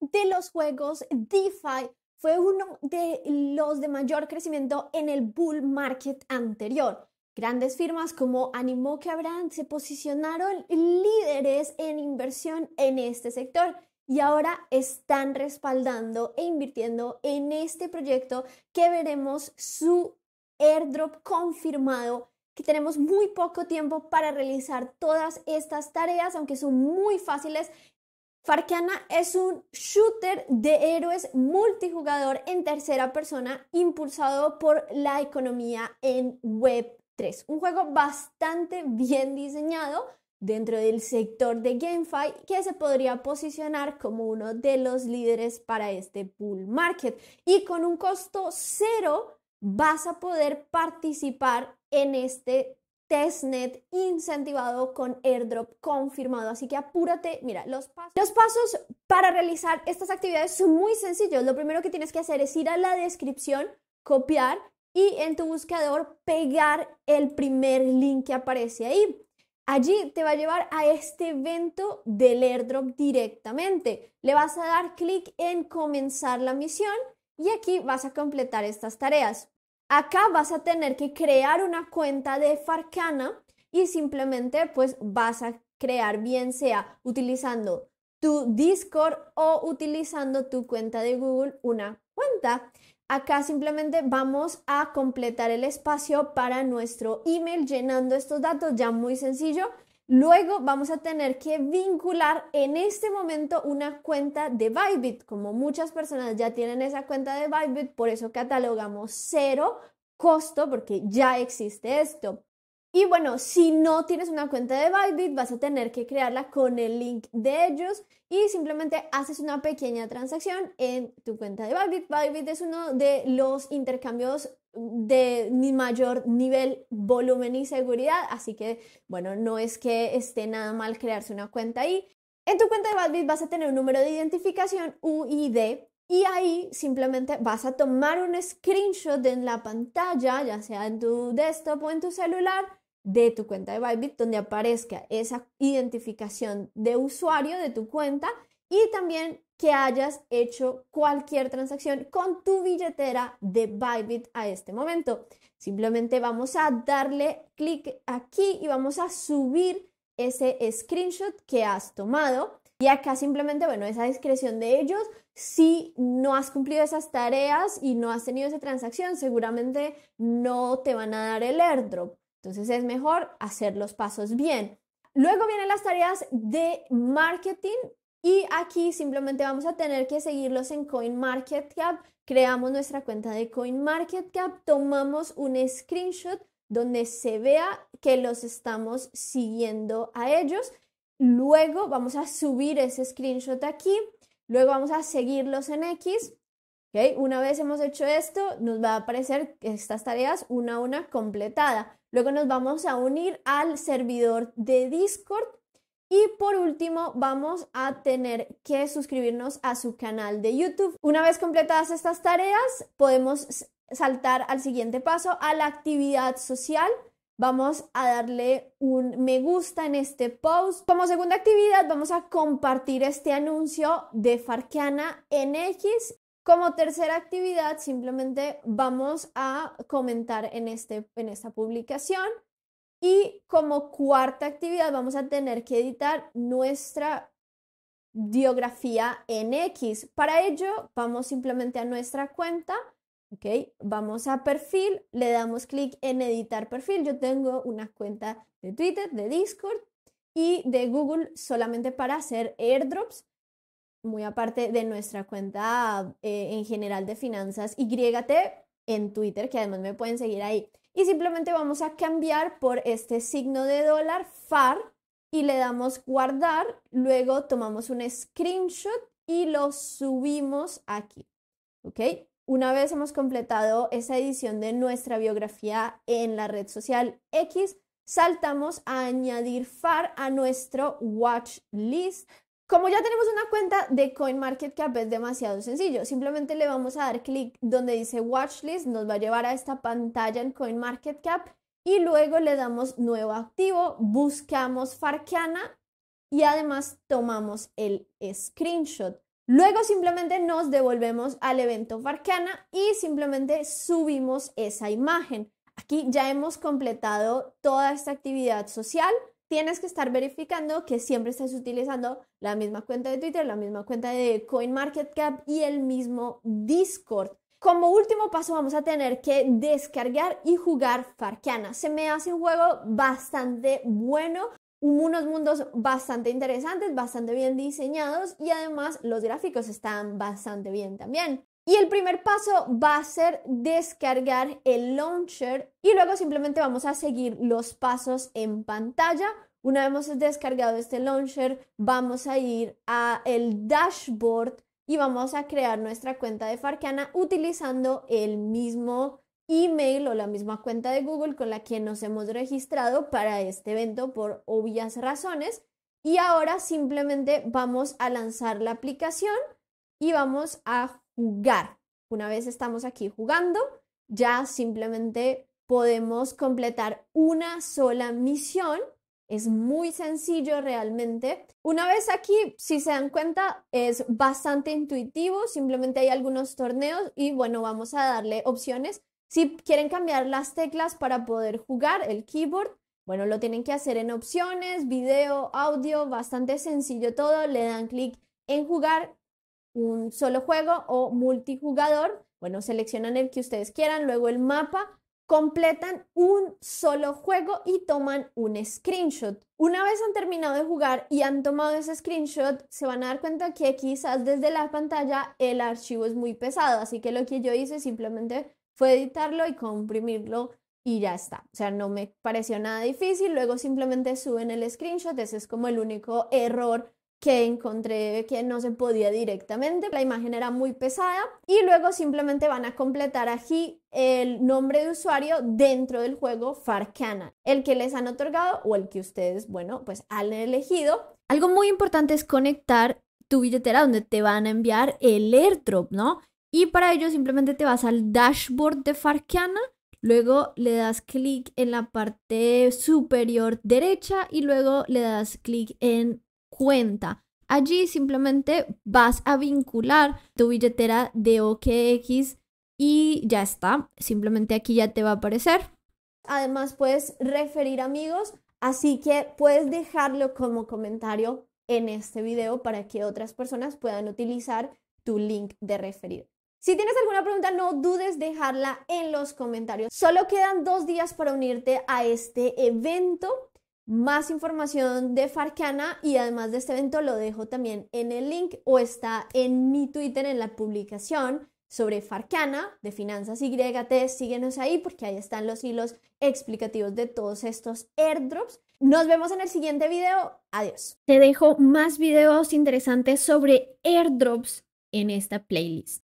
de los juegos DeFi fue uno de los de mayor crecimiento en el bull market anterior. Grandes firmas como Animo habrán se posicionaron líderes en inversión en este sector y ahora están respaldando e invirtiendo en este proyecto que veremos su airdrop confirmado que tenemos muy poco tiempo para realizar todas estas tareas, aunque son muy fáciles Farkana es un shooter de héroes multijugador en tercera persona impulsado por la economía en Web 3. Un juego bastante bien diseñado dentro del sector de GameFi que se podría posicionar como uno de los líderes para este bull market. Y con un costo cero vas a poder participar en este testnet incentivado con airdrop confirmado. Así que apúrate. Mira, los pasos, los pasos para realizar estas actividades son muy sencillos. Lo primero que tienes que hacer es ir a la descripción, copiar y en tu buscador pegar el primer link que aparece ahí. Allí te va a llevar a este evento del airdrop directamente. Le vas a dar clic en comenzar la misión y aquí vas a completar estas tareas. Acá vas a tener que crear una cuenta de Farcana y simplemente pues vas a crear bien sea utilizando tu Discord o utilizando tu cuenta de Google una cuenta. Acá simplemente vamos a completar el espacio para nuestro email llenando estos datos, ya muy sencillo. Luego vamos a tener que vincular en este momento una cuenta de Bybit. Como muchas personas ya tienen esa cuenta de Bybit, por eso catalogamos cero costo porque ya existe esto. Y bueno, si no tienes una cuenta de Bybit, vas a tener que crearla con el link de ellos y simplemente haces una pequeña transacción en tu cuenta de Bybit. Bybit es uno de los intercambios de mayor nivel, volumen y seguridad, así que bueno, no es que esté nada mal crearse una cuenta ahí. En tu cuenta de Bybit vas a tener un número de identificación UID y ahí simplemente vas a tomar un screenshot en la pantalla, ya sea en tu desktop o en tu celular, de tu cuenta de Bybit donde aparezca esa identificación de usuario de tu cuenta y también que hayas hecho cualquier transacción con tu billetera de Bybit a este momento. Simplemente vamos a darle clic aquí y vamos a subir ese screenshot que has tomado. Y acá simplemente, bueno, esa discreción de ellos, si no has cumplido esas tareas y no has tenido esa transacción, seguramente no te van a dar el airdrop. Entonces es mejor hacer los pasos bien. Luego vienen las tareas de marketing y aquí simplemente vamos a tener que seguirlos en CoinMarketCap. Creamos nuestra cuenta de CoinMarketCap, tomamos un screenshot donde se vea que los estamos siguiendo a ellos. Luego vamos a subir ese screenshot aquí. Luego vamos a seguirlos en X. Una vez hemos hecho esto, nos va a aparecer estas tareas una a una completada. Luego nos vamos a unir al servidor de Discord y por último, vamos a tener que suscribirnos a su canal de YouTube. Una vez completadas estas tareas, podemos saltar al siguiente paso, a la actividad social. Vamos a darle un me gusta en este post. Como segunda actividad, vamos a compartir este anuncio de Farquena en X como tercera actividad, simplemente vamos a comentar en, este, en esta publicación. Y como cuarta actividad, vamos a tener que editar nuestra biografía en X. Para ello, vamos simplemente a nuestra cuenta. ¿ok? Vamos a perfil, le damos clic en editar perfil. Yo tengo una cuenta de Twitter, de Discord y de Google solamente para hacer airdrops muy aparte de nuestra cuenta eh, en general de finanzas YT en Twitter, que además me pueden seguir ahí. Y simplemente vamos a cambiar por este signo de dólar FAR y le damos guardar, luego tomamos un screenshot y lo subimos aquí. ¿Ok? Una vez hemos completado esa edición de nuestra biografía en la red social X, saltamos a añadir FAR a nuestro watch list como ya tenemos una cuenta de CoinMarketCap es demasiado sencillo. Simplemente le vamos a dar clic donde dice Watchlist, nos va a llevar a esta pantalla en CoinMarketCap y luego le damos nuevo activo, buscamos Farcana y además tomamos el screenshot. Luego simplemente nos devolvemos al evento Farcana y simplemente subimos esa imagen. Aquí ya hemos completado toda esta actividad social tienes que estar verificando que siempre estás utilizando la misma cuenta de Twitter, la misma cuenta de CoinMarketCap y el mismo Discord. Como último paso vamos a tener que descargar y jugar Farcana. Se me hace un juego bastante bueno, unos mundos bastante interesantes, bastante bien diseñados y además los gráficos están bastante bien también. Y el primer paso va a ser descargar el launcher y luego simplemente vamos a seguir los pasos en pantalla. Una vez hemos descargado este launcher, vamos a ir a el dashboard y vamos a crear nuestra cuenta de Farcana utilizando el mismo email o la misma cuenta de Google con la que nos hemos registrado para este evento por obvias razones. Y ahora simplemente vamos a lanzar la aplicación y vamos a jugar. Una vez estamos aquí jugando, ya simplemente podemos completar una sola misión. Es muy sencillo realmente. Una vez aquí, si se dan cuenta, es bastante intuitivo. Simplemente hay algunos torneos y bueno, vamos a darle opciones. Si quieren cambiar las teclas para poder jugar el keyboard, bueno, lo tienen que hacer en opciones, video, audio, bastante sencillo todo. Le dan clic en jugar un solo juego o multijugador. Bueno, seleccionan el que ustedes quieran, luego el mapa, completan un solo juego y toman un screenshot. Una vez han terminado de jugar y han tomado ese screenshot, se van a dar cuenta que quizás desde la pantalla el archivo es muy pesado, así que lo que yo hice simplemente fue editarlo y comprimirlo y ya está. O sea, no me pareció nada difícil. Luego simplemente suben el screenshot. Ese es como el único error que encontré que no se podía directamente, la imagen era muy pesada y luego simplemente van a completar aquí el nombre de usuario dentro del juego Farcana, el que les han otorgado o el que ustedes, bueno, pues han elegido. Algo muy importante es conectar tu billetera donde te van a enviar el airdrop, ¿no? Y para ello simplemente te vas al dashboard de Farcana, luego le das clic en la parte superior derecha y luego le das clic en cuenta. Allí simplemente vas a vincular tu billetera de OKX y ya está. Simplemente aquí ya te va a aparecer. Además puedes referir amigos, así que puedes dejarlo como comentario en este video para que otras personas puedan utilizar tu link de referido Si tienes alguna pregunta, no dudes dejarla en los comentarios. Solo quedan dos días para unirte a este evento más información de Farcana y además de este evento lo dejo también en el link o está en mi Twitter en la publicación sobre Farcana de Finanzas YT. Síguenos ahí porque ahí están los hilos explicativos de todos estos airdrops. Nos vemos en el siguiente video. Adiós. Te dejo más videos interesantes sobre airdrops en esta playlist.